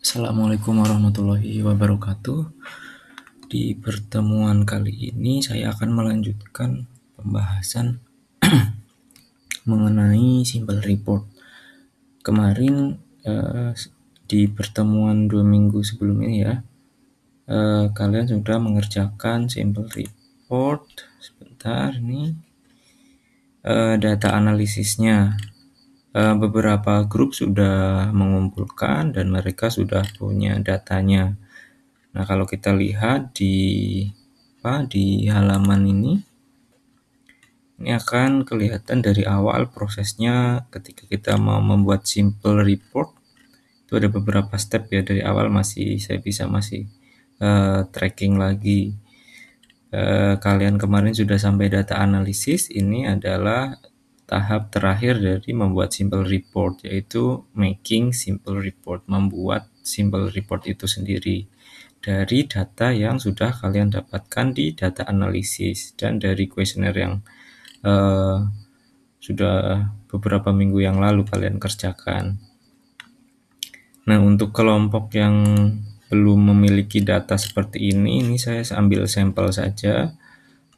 Assalamualaikum warahmatullahi wabarakatuh. Di pertemuan kali ini saya akan melanjutkan pembahasan mengenai simple report. Kemarin eh, di pertemuan dua minggu sebelum ini ya, eh, kalian sudah mengerjakan simple report. Sebentar nih eh, data analisisnya. Eh, beberapa grup sudah mengumpulkan dan mereka sudah punya datanya. Nah, kalau kita lihat di apa, di halaman ini, ini akan kelihatan dari awal prosesnya ketika kita mau membuat simple report, itu ada beberapa step ya, dari awal masih saya bisa masih, uh, tracking lagi. uh, kalian kemarin sudah sampai data analisis, ini adalah tahap terakhir dari membuat simple report, yaitu making simple report, membuat simple report itu sendiri dari data yang sudah kalian dapatkan di data analisis dan dari kuesioner yang uh, sudah beberapa minggu yang lalu kalian kerjakan. Nah, untuk kelompok yang belum memiliki data seperti ini, ini saya ambil sampel saja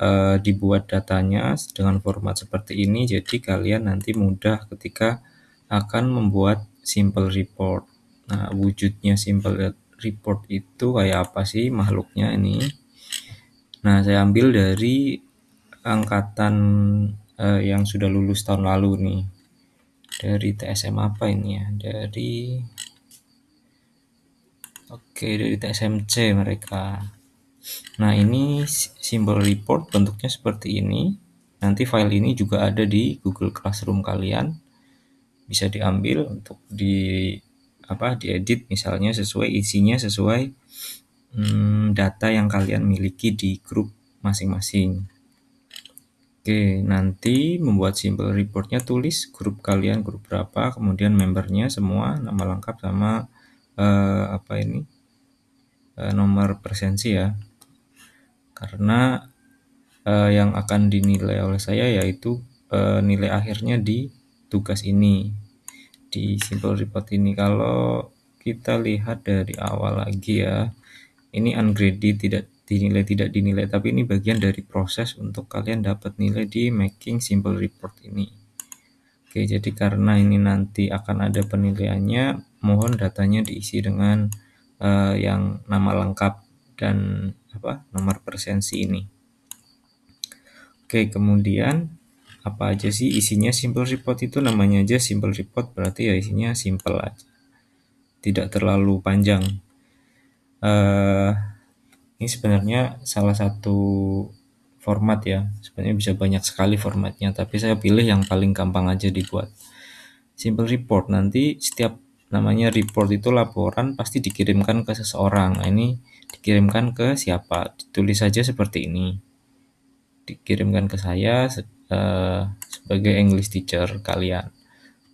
uh, dibuat datanya dengan format seperti ini jadi kalian nanti mudah ketika akan membuat simple report nah wujudnya simple report itu kayak apa sih makhluknya ini nah saya ambil dari angkatan uh, yang sudah lulus tahun lalu nih dari TSM apa ini ya dari oke okay, dari TSMC mereka Nah, ini simbol report bentuknya seperti ini. Nanti file ini juga ada di Google Classroom kalian. Bisa diambil untuk di apa diedit misalnya sesuai isinya sesuai hmm, data yang kalian miliki di grup masing-masing. Oke, nanti membuat simple reportnya tulis grup kalian grup berapa, kemudian membernya semua nama lengkap sama uh, apa ini Uh, nomor presensi ya karena uh, yang akan dinilai oleh saya yaitu uh, nilai akhirnya di tugas ini di simple report ini kalau kita lihat dari awal lagi ya ini ungraded tidak dinilai tidak dinilai tapi ini bagian dari proses untuk kalian dapat nilai di making simple report ini oke jadi karena ini nanti akan ada penilaiannya mohon datanya diisi dengan uh, yang nama lengkap dan apa nomor persensi ini. Oke, kemudian apa aja sih isinya simple report itu namanya aja simple report berarti ya isinya simple aja. Tidak terlalu panjang. Uh, ini sebenarnya salah satu format ya. Sebenarnya bisa banyak sekali formatnya, tapi saya pilih yang paling gampang aja dibuat. Simple report nanti setiap namanya report itu laporan pasti dikirimkan ke seseorang. Nah, ini Dikirimkan ke siapa? ditulis saja seperti ini. Dikirimkan ke saya uh, sebagai English teacher kalian.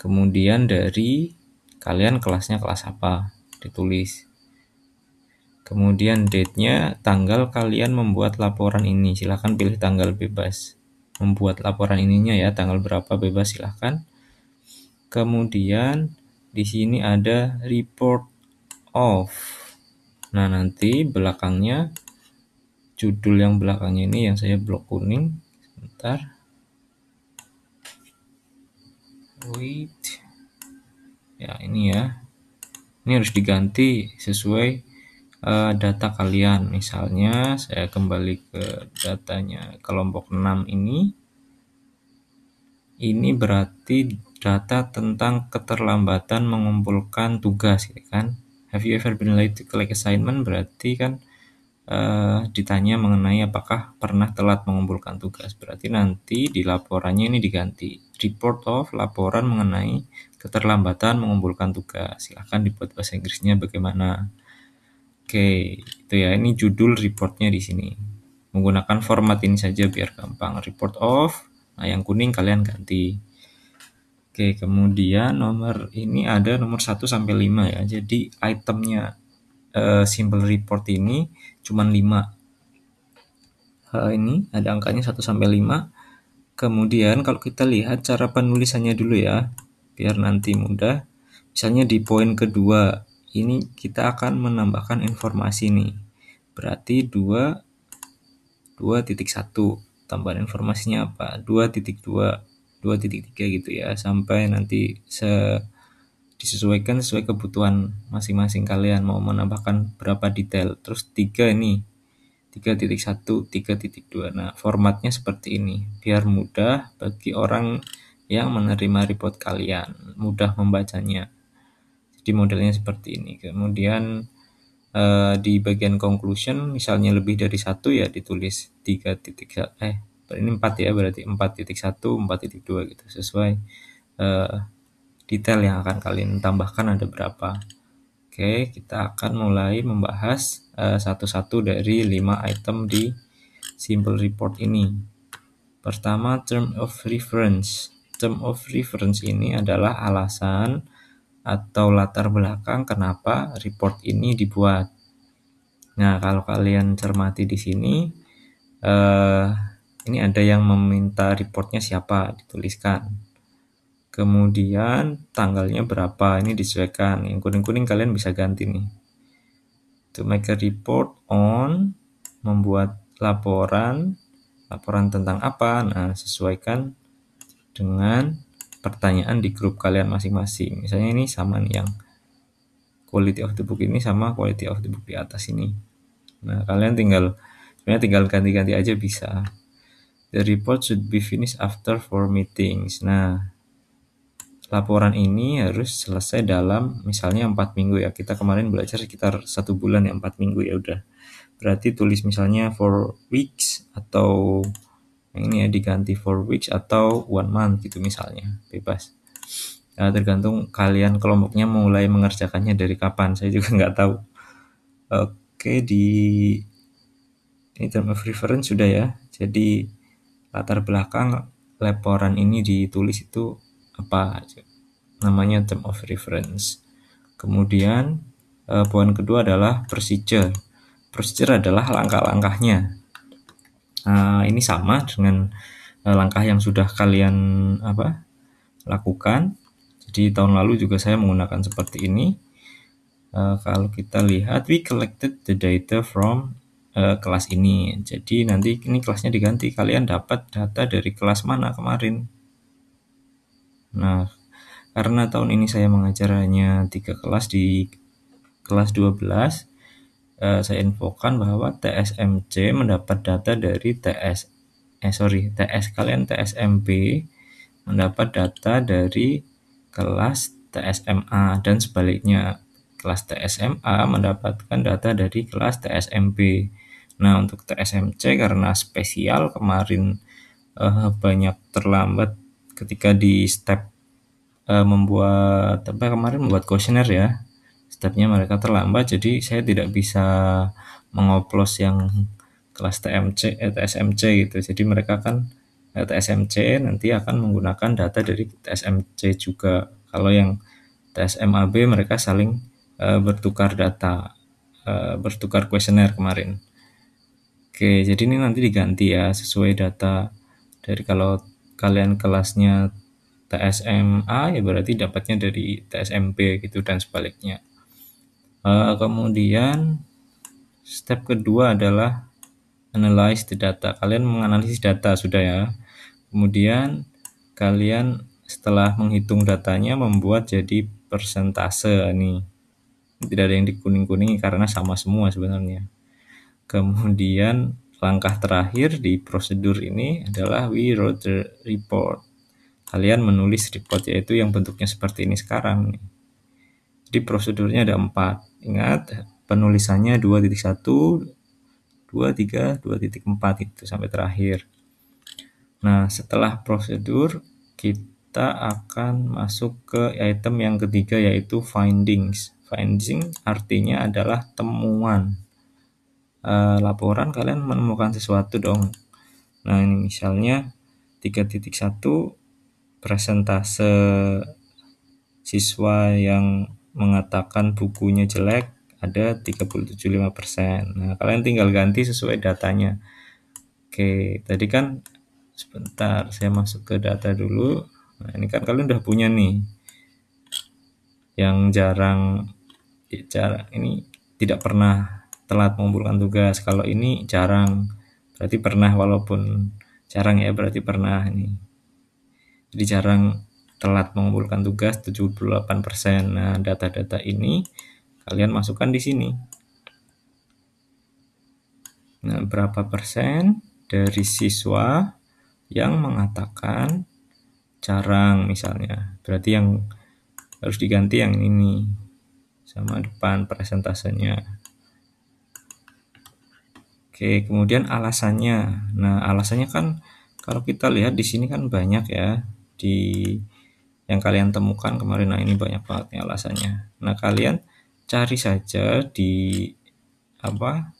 Kemudian dari kalian kelasnya kelas apa? Ditulis. Kemudian date-nya tanggal kalian membuat laporan ini. Silahkan pilih tanggal bebas. Membuat laporan ininya ya, tanggal berapa bebas silahkan. Kemudian di sini ada report of Nah, nanti belakangnya judul yang belakangnya ini yang saya blok kuning. Sebentar. Wait. Ya, ini ya. Ini harus diganti sesuai uh, data kalian. Misalnya saya kembali ke datanya kelompok 6 ini. Ini berarti data tentang keterlambatan mengumpulkan tugas, ya kan? have you ever been late to collect assignment berarti kan uh, ditanya mengenai apakah pernah telat mengumpulkan tugas. Berarti nanti di laporannya ini diganti report of laporan mengenai keterlambatan mengumpulkan tugas. Silahkan dibuat bahasa Inggrisnya bagaimana. Oke, itu ya. Ini judul reportnya di sini. Menggunakan format ini saja biar gampang. Report of. Nah, yang kuning kalian ganti Oke, kemudian nomor ini ada nomor 1 sampai 5 ya. Jadi itemnya uh, simple report ini cuman 5. Uh, eh, ini ada angkanya 1 sampai 5. Kemudian kalau kita lihat cara penulisannya dulu ya, biar nanti mudah. Misalnya di poin kedua, ini kita akan menambahkan informasi nih. Berarti 2 2.1 tambahan informasinya apa? 2.2 2.3 gitu ya sampai nanti se disesuaikan sesuai kebutuhan masing-masing kalian mau menambahkan berapa detail terus tiga ini 3.1 3.2 nah formatnya seperti ini biar mudah bagi orang yang menerima report kalian mudah membacanya jadi modelnya seperti ini kemudian eh, di bagian conclusion misalnya lebih dari satu ya ditulis 3.1 eh Nah, ini 4 ya berarti 4.1 4.2 gitu sesuai uh, detail yang akan kalian tambahkan ada berapa Oke kita akan mulai membahas eh, satu-satu uh, dari 5 item di simple report ini pertama term of reference term of reference ini adalah alasan atau latar belakang kenapa report ini dibuat nah kalau kalian cermati di sini uh, ini ada yang meminta reportnya siapa dituliskan kemudian tanggalnya berapa ini disesuaikan yang kuning-kuning kalian bisa ganti nih to make a report on membuat laporan laporan tentang apa nah sesuaikan dengan pertanyaan di grup kalian masing-masing misalnya ini sama nih yang quality of the book ini sama quality of the book di atas ini nah kalian tinggal sebenarnya tinggal ganti-ganti aja bisa The report should be finished after four meetings. Nah, laporan ini harus selesai dalam misalnya empat minggu ya. Kita kemarin belajar sekitar satu bulan ya empat minggu ya udah. Berarti tulis misalnya four weeks atau ini ya diganti four weeks atau one month gitu misalnya bebas Nah, tergantung kalian kelompoknya mulai mengerjakannya dari kapan saya juga nggak tahu oke di ini term of reference sudah ya jadi latar belakang laporan ini ditulis itu apa namanya term of reference kemudian eh, poin kedua adalah procedure procedure adalah langkah-langkahnya nah, ini sama dengan eh, langkah yang sudah kalian apa lakukan jadi tahun lalu juga saya menggunakan seperti ini Uh, kalau kita lihat, we collected the data from uh, kelas ini. Jadi nanti ini kelasnya diganti. Kalian dapat data dari kelas mana kemarin. Nah, karena tahun ini saya mengajar hanya tiga kelas di kelas 12, uh, eh, saya infokan bahwa TSMC mendapat data dari TS eh sorry, TS kalian TSMB mendapat data dari kelas TSMA dan sebaliknya kelas TSMA mendapatkan data dari kelas TSMB. Nah, untuk TSMC karena spesial kemarin uh, banyak terlambat ketika di step uh, membuat apa kemarin membuat kuesioner ya. Stepnya mereka terlambat jadi saya tidak bisa mengoplos yang kelas TMC eh, TSMC gitu. Jadi mereka kan eh, TSMC nanti akan menggunakan data dari TSMC juga. Kalau yang TSMAB mereka saling uh, bertukar data, uh, bertukar kuesioner kemarin. Oke, jadi ini nanti diganti ya sesuai data dari kalau kalian kelasnya TSMA ya berarti dapatnya dari TSMP gitu dan sebaliknya. Uh, kemudian step kedua adalah analyze the data. Kalian menganalisis data sudah ya. Kemudian kalian setelah menghitung datanya membuat jadi persentase nih. Tidak ada yang dikuning-kuningi karena sama semua sebenarnya. Kemudian langkah terakhir di prosedur ini adalah we wrote the report. Kalian menulis report yaitu yang bentuknya seperti ini sekarang. Jadi prosedurnya ada empat. Ingat penulisannya 2.1, 2.3, 2.4 itu sampai terakhir. Nah setelah prosedur kita akan masuk ke item yang ketiga yaitu findings. Finding artinya adalah temuan uh, laporan kalian menemukan sesuatu dong nah ini misalnya 3.1 presentase siswa yang mengatakan bukunya jelek ada 37,5%. Nah, kalian tinggal ganti sesuai datanya. Oke, tadi kan sebentar saya masuk ke data dulu. Nah, ini kan kalian udah punya nih. Yang jarang ya jarang ini tidak pernah telat mengumpulkan tugas kalau ini jarang berarti pernah walaupun jarang ya berarti pernah ini jadi jarang telat mengumpulkan tugas 78% nah data-data ini kalian masukkan di sini nah berapa persen dari siswa yang mengatakan jarang misalnya berarti yang harus diganti yang ini sama depan presentasenya Oke, kemudian alasannya. Nah, alasannya kan kalau kita lihat di sini kan banyak ya di yang kalian temukan kemarin. Nah, ini banyak banget nih alasannya. Nah, kalian cari saja di apa?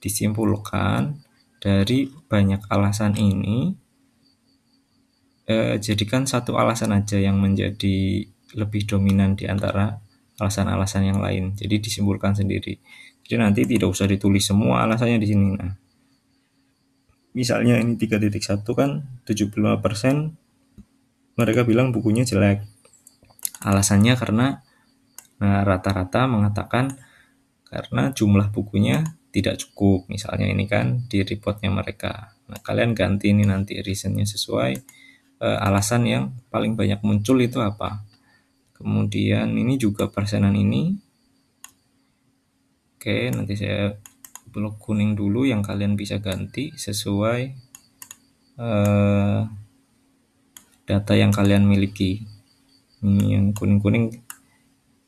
disimpulkan dari banyak alasan ini eh, jadikan satu alasan aja yang menjadi lebih dominan di antara alasan-alasan yang lain. Jadi disimpulkan sendiri jadi nanti tidak usah ditulis semua alasannya di sini nah misalnya ini 3.1 kan 75% persen, mereka bilang bukunya jelek alasannya karena nah, rata-rata nah, mengatakan karena jumlah bukunya tidak cukup misalnya ini kan di reportnya mereka nah kalian ganti ini nanti reasonnya sesuai eh, alasan yang paling banyak muncul itu apa kemudian ini juga persenan ini Oke, nanti saya blok kuning dulu yang kalian bisa ganti sesuai uh, data yang kalian miliki. Ini yang kuning-kuning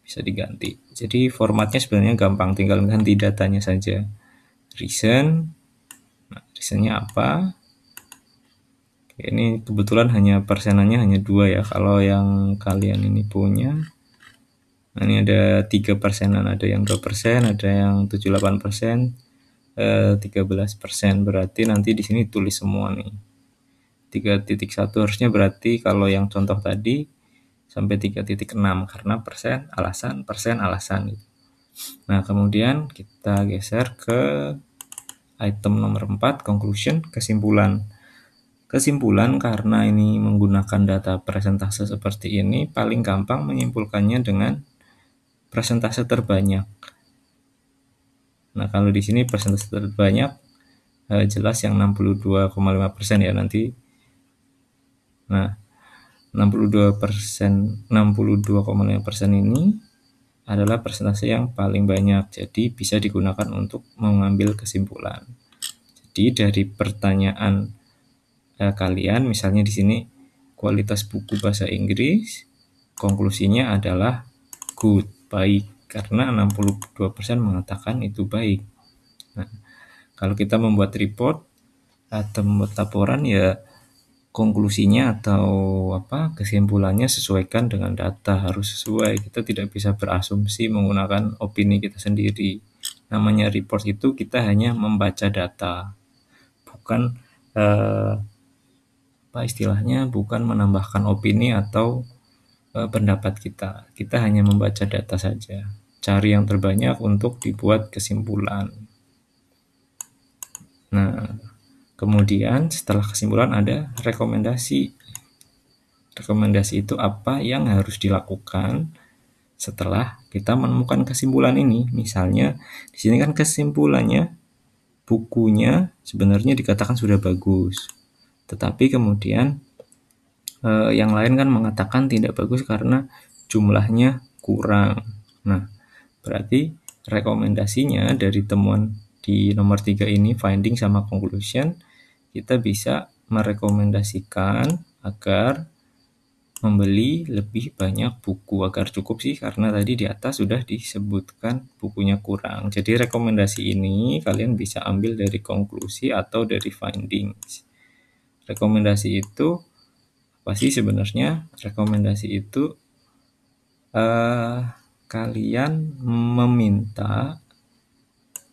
bisa diganti. Jadi formatnya sebenarnya gampang, tinggal ganti datanya saja. Reason, nah, reasonnya apa? Oke, ini kebetulan hanya persenannya hanya dua ya. Kalau yang kalian ini punya Nah, ini ada tiga persenan, ada yang dua persen, ada yang tujuh delapan persen, eh, tiga belas persen berarti nanti di sini tulis semua nih. Tiga titik satu harusnya berarti kalau yang contoh tadi sampai tiga titik enam karena persen alasan persen alasan Nah, kemudian kita geser ke item nomor empat, conclusion kesimpulan. Kesimpulan karena ini menggunakan data presentase seperti ini paling gampang menyimpulkannya dengan persentase terbanyak. Nah, kalau di sini persentase terbanyak eh, jelas yang 62,5% ya nanti. Nah, 62%, 62,5% ini adalah persentase yang paling banyak. Jadi bisa digunakan untuk mengambil kesimpulan. Jadi dari pertanyaan eh, kalian misalnya di sini kualitas buku bahasa Inggris konklusinya adalah good baik karena 62% mengatakan itu baik. Nah, kalau kita membuat report atau membuat laporan ya konklusinya atau apa kesimpulannya sesuaikan dengan data harus sesuai kita tidak bisa berasumsi menggunakan opini kita sendiri namanya report itu kita hanya membaca data bukan eh, apa istilahnya bukan menambahkan opini atau uh, pendapat kita. Kita hanya membaca data saja. Cari yang terbanyak untuk dibuat kesimpulan. Nah, kemudian setelah kesimpulan ada rekomendasi. Rekomendasi itu apa yang harus dilakukan setelah kita menemukan kesimpulan ini. Misalnya, di sini kan kesimpulannya bukunya sebenarnya dikatakan sudah bagus. Tetapi kemudian eh, yang lain kan mengatakan tidak bagus karena jumlahnya kurang. Nah, berarti rekomendasinya dari temuan di nomor 3 ini finding sama conclusion kita bisa merekomendasikan agar membeli lebih banyak buku agar cukup sih karena tadi di atas sudah disebutkan bukunya kurang. Jadi rekomendasi ini kalian bisa ambil dari konklusi atau dari findings. Rekomendasi itu pasti sebenarnya rekomendasi itu uh, kalian meminta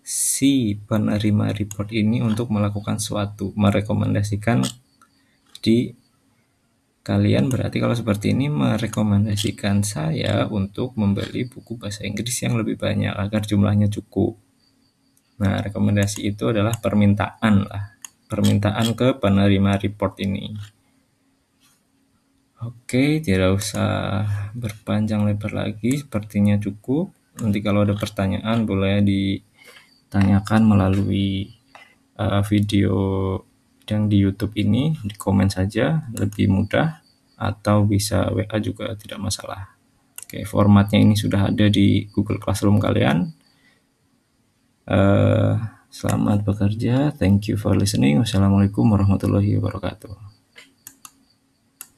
si penerima report ini untuk melakukan suatu merekomendasikan di kalian berarti kalau seperti ini merekomendasikan saya untuk membeli buku bahasa Inggris yang lebih banyak agar jumlahnya cukup. Nah, rekomendasi itu adalah permintaan lah, permintaan ke penerima report ini. Oke, tidak usah berpanjang lebar lagi, sepertinya cukup. Nanti kalau ada pertanyaan boleh ditanyakan melalui uh, video yang di YouTube ini, di komen saja, lebih mudah atau bisa WA juga tidak masalah. Oke, formatnya ini sudah ada di Google Classroom kalian. Uh, selamat bekerja. Thank you for listening. Wassalamualaikum warahmatullahi wabarakatuh.